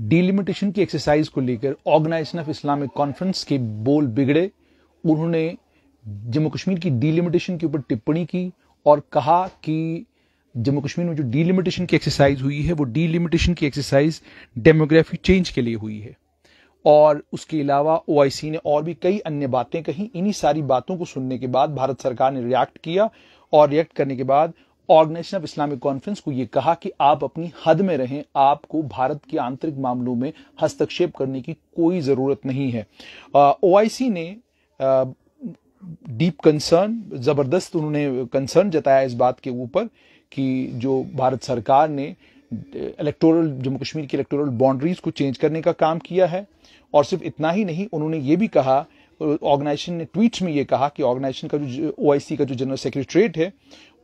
delimitation की exercise को लेकर ऑर्गेनाइजेशन ऑफ इस्लामिक कॉन्फ्रेंस के बोल बिगड़े उन्होंने जम्मू कश्मीर की डिलिमिटेशन के ऊपर टिप्पणी की और कहा कि जम्मू कश्मीर में जो डिलिमिटेशन की एक्सरसाइज हुई है वो डीलिमिटेशन की एक्सरसाइज डेमोग्राफी चेंज के लिए हुई है और उसके अलावा ओ ने और भी कई अन्य बातें कही इन्हीं सारी बातों को सुनने के बाद भारत सरकार ने रिएक्ट किया और रिएक्ट करने के बाद ऑर्गेनाइजेशन ऑफ इस्लामिक कॉन्फ्रेंस को यह कहा कि आप अपनी हद में रहें आपको भारत के आंतरिक मामलों में हस्तक्षेप करने की कोई जरूरत नहीं है ओ ने डीप कंसर्न जबरदस्त उन्होंने कंसर्न जताया इस बात के ऊपर कि जो भारत सरकार ने इलेक्टोरल जम्मू कश्मीर की इलेक्टोरल बाउंड्रीज को चेंज करने का काम किया है और सिर्फ इतना ही नहीं उन्होंने ये भी कहा ऑर्गेनाइजेशन ने ट्वीट में ये कहा कि ऑर्गेनाइजेशन का जो ओआईसी का जो जनरल सेक्रेटरीट है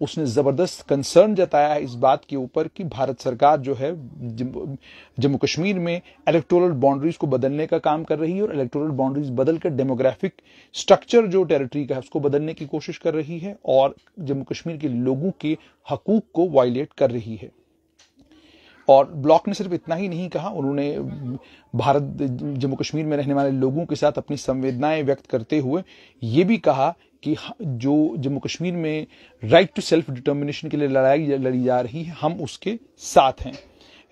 उसने ज़बरदस्त कंसर्न जताया है इस बात के ऊपर कि भारत सरकार जो है जम्मू कश्मीर में इलेक्टोरल बाउंड्रीज को बदलने का काम कर रही है और इलेक्टोरल बाउंड्रीज बदलकर डेमोग्राफिक स्ट्रक्चर जो टेरिटरी का है उसको बदलने की कोशिश कर रही है और जम्मू कश्मीर के लोगों के हकूक को वायलेट कर रही है और ब्लॉक ने सिर्फ इतना ही नहीं कहा उन्होंने भारत जम्मू कश्मीर में रहने वाले लोगों के साथ अपनी संवेदनाएं व्यक्त करते हुए ये भी कहा कि जो जम्मू कश्मीर में राइट टू सेल्फ डिटर्मिनेशन के लिए लड़ाई लड़ी जा रही है हम उसके साथ हैं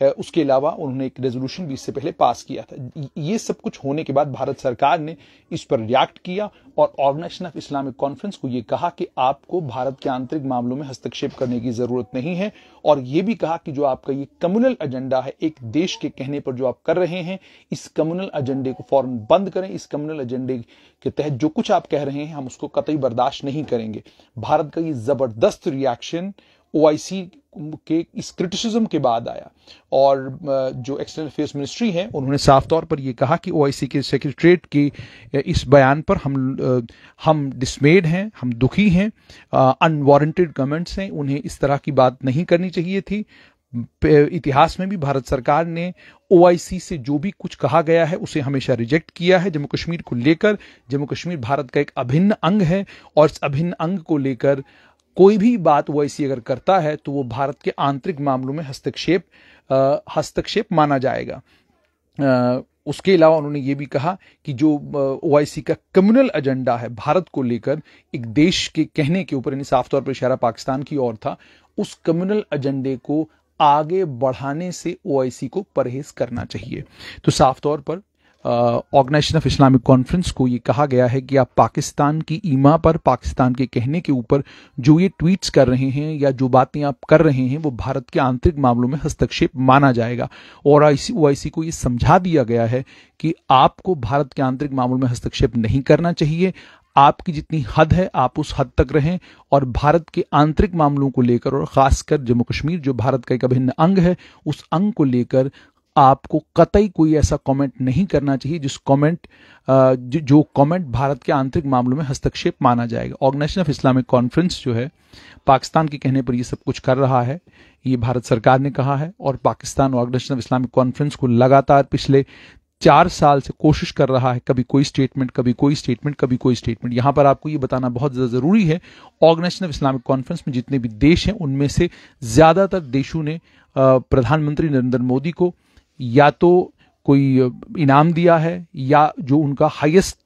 उसके अलावा उन्होंने एक रेजोल्यूशन भी इससे पहले पास किया था ये सब कुछ होने के बाद भारत सरकार ने इस पर रिएक्ट किया और ऑर्गेनाइजेशन ऑफ इस्लामिक कॉन्फ्रेंस को यह कहा कि आपको भारत के आंतरिक मामलों में हस्तक्षेप करने की जरूरत नहीं है और यह भी कहा कि जो आपका ये कम्युनल एजेंडा है एक देश के कहने पर जो आप कर रहे हैं इस कम्युनल एजेंडे को फौरन बंद करें इस कम्युनल एजेंडे के तहत जो कुछ आप कह रहे हैं हम उसको कतई बर्दाश्त नहीं करेंगे भारत का ये जबरदस्त रिएक्शन ओआईसी के इस क्रिटिसिज्म के बाद आया और जो एक्सटर्नल अफेयर्स मिनिस्ट्री है उन्होंने साफ तौर पर यह कहा कि ओआईसी के सेक्रेटरीट के इस बयान पर हम हम डिस्मेड हैं हम दुखी हैं अनवारंटेड कमेंट्स हैं उन्हें इस तरह की बात नहीं करनी चाहिए थी इतिहास में भी भारत सरकार ने ओआईसी से जो भी कुछ कहा गया है उसे हमेशा रिजेक्ट किया है जम्मू कश्मीर को लेकर जम्मू कश्मीर भारत का एक अभिन्न अंग है और इस अभिन्न अंग को लेकर कोई भी बात वो ऐसी अगर करता है तो वो भारत के आंतरिक मामलों में हस्तक्षेप हस्तक्षेप माना जाएगा उसके अलावा उन्होंने ये भी कहा कि जो ओ का कम्युनल एजेंडा है भारत को लेकर एक देश के कहने के ऊपर यानी साफ तौर पर इशारा पाकिस्तान की ओर था उस कम्युनल एजेंडे को आगे बढ़ाने से ओ को परहेज करना चाहिए तो साफ तौर पर ऑर्गेनाइजेशन ऑफ इस्लामिक कॉन्फ्रेंस को ये कहा गया है कि आप पाकिस्तान की ईमा पर पाकिस्तान के कहने के ऊपर जो ये ट्वीट्स कर रहे हैं या जो बातें आप कर रहे हैं वो भारत के आंतरिक मामलों में हस्तक्षेप माना जाएगा और आईसी ओआईसी को ये समझा दिया गया है कि आपको भारत के आंतरिक मामलों में हस्तक्षेप नहीं करना चाहिए आपकी जितनी हद है आप उस हद तक रहें और भारत के आंतरिक मामलों को लेकर और खासकर जम्मू कश्मीर जो भारत का एक अभिन्न अंग है उस अंग को लेकर आपको कतई कोई ऐसा कमेंट नहीं करना चाहिए जिस कमेंट जो कमेंट भारत के आंतरिक मामलों में हस्तक्षेप माना जाएगा ऑर्गेनाइजेशन ऑफ इस्लामिक कॉन्फ्रेंस जो है पाकिस्तान के कहने पर ये सब कुछ कर रहा है ये भारत सरकार ने कहा है और Pakistan organisation of Islamic conference को लगातार पिछले चार साल से कोशिश कर रहा है कभी कोई स्टेटमेंट कभी कोई स्टेटमेंट कभी कोई स्टेटमेंट यहां पर आपको ये बताना बहुत ज़्यादा ज़रूरी है ऑर्गेनाइजेशन ऑफ इस्लामिक कॉन्फ्रेंस में जितने भी देश हैं उनमें से ज़्यादातर देशों ने प्रधानमंत्री नरेंद्र मोदी को या तो कोई इनाम दिया है या जो उनका हाईएस्ट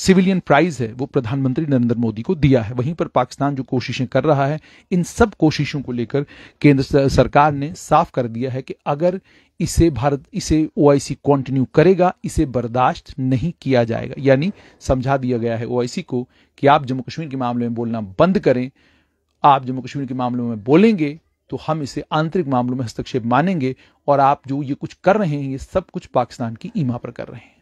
सिविलियन प्राइज है वो प्रधानमंत्री नरेंद्र मोदी को दिया है वहीं पर पाकिस्तान जो कोशिशें कर रहा है इन सब कोशिशों को लेकर केंद्र सरकार ने साफ कर दिया है कि अगर इसे भारत इसे ओ कंटिन्यू करेगा इसे बर्दाश्त नहीं किया जाएगा यानी समझा दिया गया है ओ को कि आप जम्मू कश्मीर के मामले में बोलना बंद करें आप जम्मू कश्मीर के मामले में बोलेंगे तो हम इसे आंतरिक मामलों में हस्तक्षेप मानेंगे और आप जो ये कुछ कर रहे हैं ये सब कुछ पाकिस्तान की ईमा पर कर रहे हैं